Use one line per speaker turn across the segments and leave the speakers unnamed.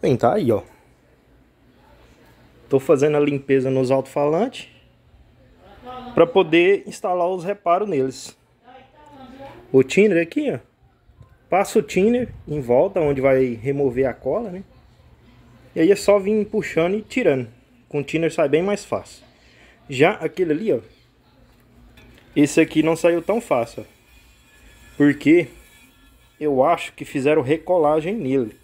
Bem, tá aí, ó. Tô fazendo a limpeza nos alto-falantes para poder instalar os reparos neles. O thinner aqui, ó. Passa o thinner em volta, onde vai remover a cola, né? E aí é só vir puxando e tirando. Com o thinner sai bem mais fácil. Já aquele ali, ó. Esse aqui não saiu tão fácil, ó. Porque eu acho que fizeram recolagem nele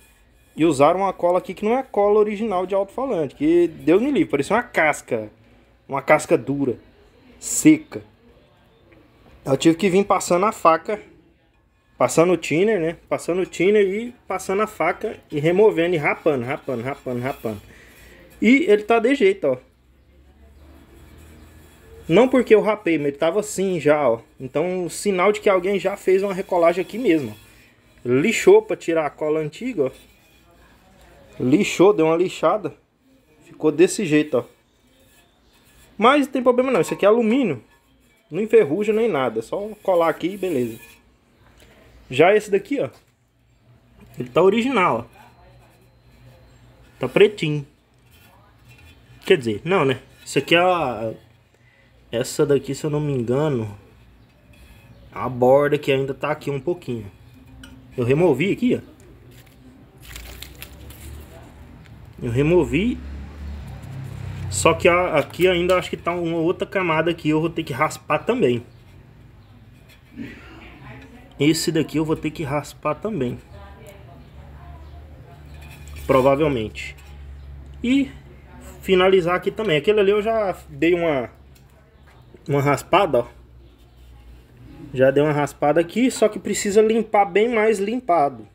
e usaram uma cola aqui que não é a cola original de alto-falante, que Deus me livre, parecia uma casca, uma casca dura, seca. Eu tive que vir passando a faca, passando o thinner, né? Passando o thinner e passando a faca e removendo e rapando, rapando, rapando, rapando. E ele tá de jeito, ó. Não porque eu rapei, mas ele tava assim já, ó. Então, sinal de que alguém já fez uma recolagem aqui mesmo. Lixou pra tirar a cola antiga, ó. Lixou, deu uma lixada. Ficou desse jeito, ó. Mas não tem problema não, isso aqui é alumínio. Não enferruja nem nada, é só colar aqui e beleza. Já esse daqui, ó. Ele tá original, ó. Tá pretinho. Quer dizer, não, né? Isso aqui é a... Essa daqui, se eu não me engano... A borda que ainda tá aqui um pouquinho. Eu removi aqui, ó. Eu removi. Só que aqui ainda acho que tá uma outra camada aqui. Eu vou ter que raspar também. Esse daqui eu vou ter que raspar também. Provavelmente. E finalizar aqui também. Aquele ali eu já dei uma, uma raspada, ó. Já dei uma raspada aqui, só que precisa limpar bem mais limpado.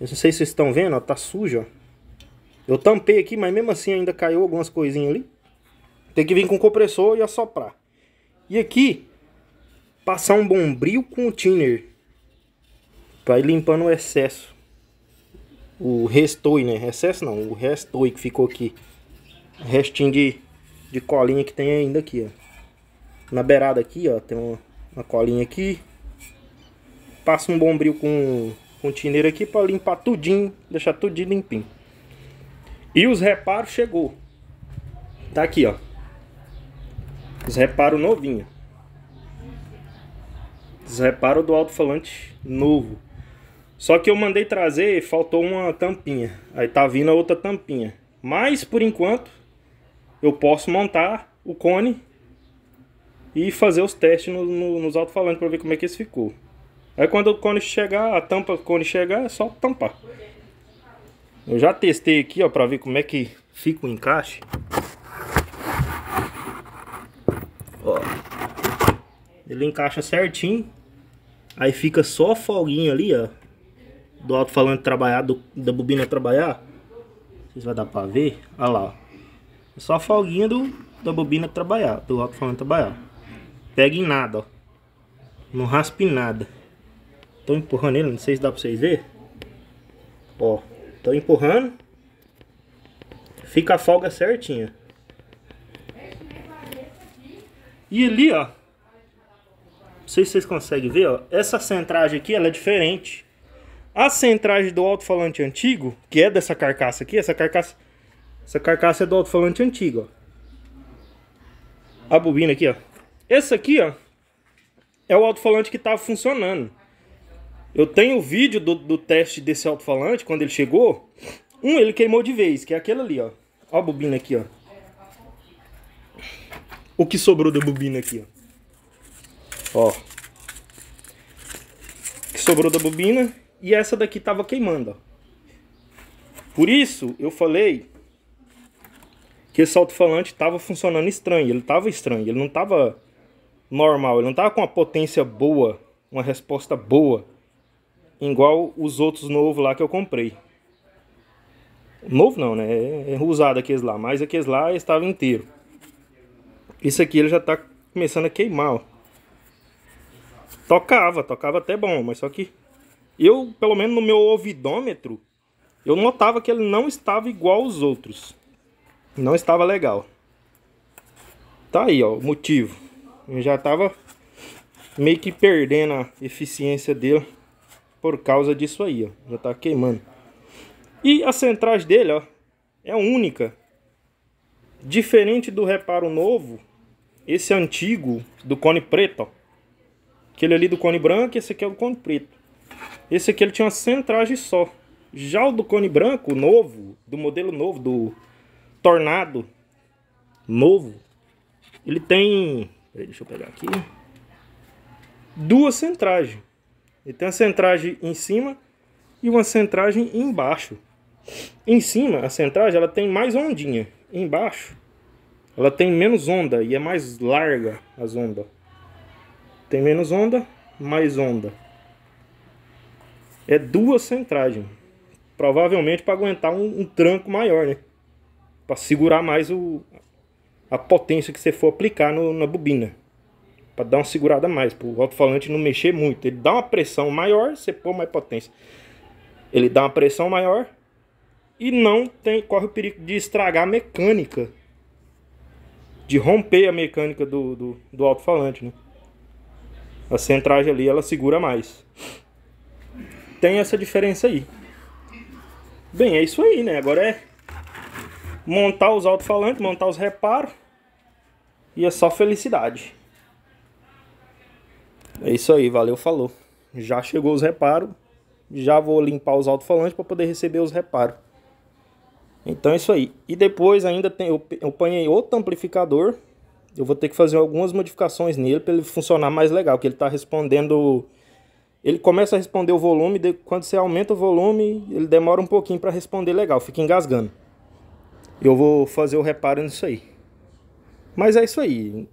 Eu não sei se vocês estão vendo, ó, tá sujo, ó. Eu tampei aqui, mas mesmo assim ainda caiu algumas coisinhas ali. Tem que vir com o compressor e assoprar. E aqui, passar um bombril com o thinner. Pra ir limpando o excesso. O restoi, né? Excesso não, o restoi que ficou aqui. Restinho de, de colinha que tem ainda aqui, ó. Na beirada aqui, ó, tem uma, uma colinha aqui. Passa um bombril com, com o thinner aqui pra limpar tudinho, deixar tudinho limpinho. E os reparos chegou. Tá aqui, ó. Os reparos novinho. Os reparos do alto-falante novo. Só que eu mandei trazer, faltou uma tampinha. Aí tá vindo a outra tampinha. Mas, por enquanto, eu posso montar o cone e fazer os testes no, no, nos alto-falantes para ver como é que esse ficou. Aí quando o cone chegar, a tampa do cone chegar, é só tampar. Eu já testei aqui, ó, pra ver como é que fica o encaixe. Ó. Ele encaixa certinho. Aí fica só a folguinha ali, ó. Do alto-falante trabalhar, do, da bobina trabalhar. Não sei se vai dar pra ver. Olha lá, ó. É só a folguinha do, da bobina trabalhar, do alto-falante trabalhar. Pega em nada, ó. Não raspa em nada. Tô empurrando ele, não sei se dá pra vocês verem. Ó. Tô empurrando. Fica a folga certinha. E ali, ó. Não sei se vocês conseguem ver, ó. Essa centragem aqui, ela é diferente. A centragem do alto-falante antigo, que é dessa carcaça aqui, essa carcaça... Essa carcaça é do alto-falante antigo, ó. A bobina aqui, ó. Esse aqui, ó, é o alto-falante que tava funcionando. Eu tenho o vídeo do, do teste desse alto-falante, quando ele chegou. Um ele queimou de vez, que é aquele ali, ó. Ó a bobina aqui, ó. O que sobrou da bobina aqui, ó. Ó. O que sobrou da bobina. E essa daqui tava queimando, ó. Por isso, eu falei que esse alto-falante tava funcionando estranho. Ele tava estranho, ele não tava normal. Ele não tava com uma potência boa, uma resposta boa igual os outros novos lá que eu comprei. Novo não, né? É, é usado aqueles lá, mas aqueles lá estava inteiro. Isso aqui ele já está começando a queimar, ó. Tocava, tocava até bom, mas só que eu, pelo menos no meu ouvidômetro, eu notava que ele não estava igual aos outros. Não estava legal. Tá aí, ó, o motivo. Eu já estava meio que perdendo a eficiência dele por causa disso aí, ó. Já está queimando. E as centrais dele, ó, é única. Diferente do reparo novo, esse antigo do cone preto, ó. Aquele ali do cone branco, esse aqui é o cone preto. Esse aqui ele tinha uma centragem só. Já o do cone branco, novo, do modelo novo, do Tornado novo, ele tem... Peraí, deixa eu pegar aqui. Duas centragens. Ele tem uma centragem em cima e uma centragem embaixo. Em cima, a centragem ela tem mais ondinha. Embaixo, ela tem menos onda e é mais larga as ondas. Tem menos onda, mais onda. É duas centragens. Provavelmente para aguentar um, um, tranco maior, né? Para segurar mais o, a potência que você for aplicar no, na bobina para dar uma segurada mais, para o alto-falante não mexer muito. Ele dá uma pressão maior, você pôr mais potência. Ele dá uma pressão maior e não tem, corre o perigo de estragar a mecânica, de romper a mecânica do, do, do alto-falante. Né? A centragem ali ela segura mais. Tem essa diferença aí. Bem, é isso aí, né? Agora é montar os alto-falantes, montar os reparos e é só felicidade. É isso aí, valeu, falou. Já chegou os reparos, já vou limpar os alto-falantes para poder receber os reparos. Então é isso aí. E depois ainda tem, eu, eu outro amplificador. Eu vou ter que fazer algumas modificações nele para ele funcionar mais legal, que ele está respondendo ele começa a responder o volume, quando você aumenta o volume, ele demora um pouquinho para responder legal, fica engasgando. Eu vou fazer o reparo nisso aí. Mas é isso aí.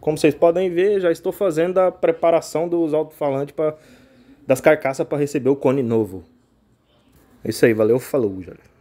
Como vocês podem ver, já estou fazendo a preparação dos alto-falantes das carcaças para receber o cone novo. É isso aí, valeu, falou, galera.